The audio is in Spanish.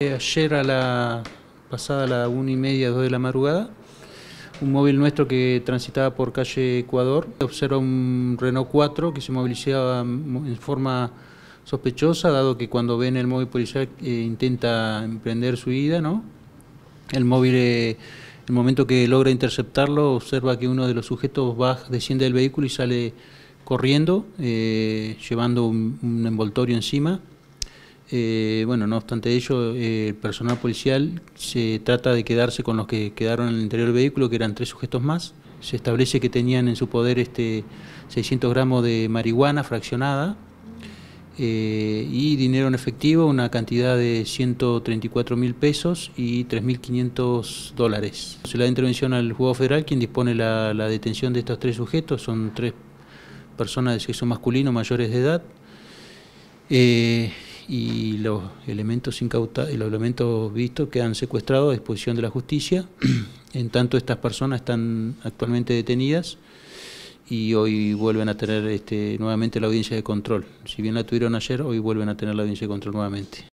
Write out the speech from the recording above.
Eh, ayer a la pasada a la una y media, dos de la madrugada, un móvil nuestro que transitaba por calle Ecuador observa un Renault 4 que se movilizaba en forma sospechosa, dado que cuando ven el móvil policial eh, intenta emprender su ida, El móvil, eh, el momento que logra interceptarlo, observa que uno de los sujetos baja, desciende del vehículo y sale corriendo, eh, llevando un envoltorio encima. Eh, bueno, no obstante ello, el eh, personal policial se trata de quedarse con los que quedaron en el interior del vehículo, que eran tres sujetos más. Se establece que tenían en su poder este 600 gramos de marihuana fraccionada eh, y dinero en efectivo, una cantidad de 134 mil pesos y 3.500 dólares. Se le da intervención al Juego federal, quien dispone la, detención de estos tres sujetos. Son tres personas de sexo masculino mayores de edad y los elementos incautados los elementos vistos quedan secuestrados a disposición de la justicia. En tanto, estas personas están actualmente detenidas y hoy vuelven a tener este, nuevamente la audiencia de control. Si bien la tuvieron ayer, hoy vuelven a tener la audiencia de control nuevamente.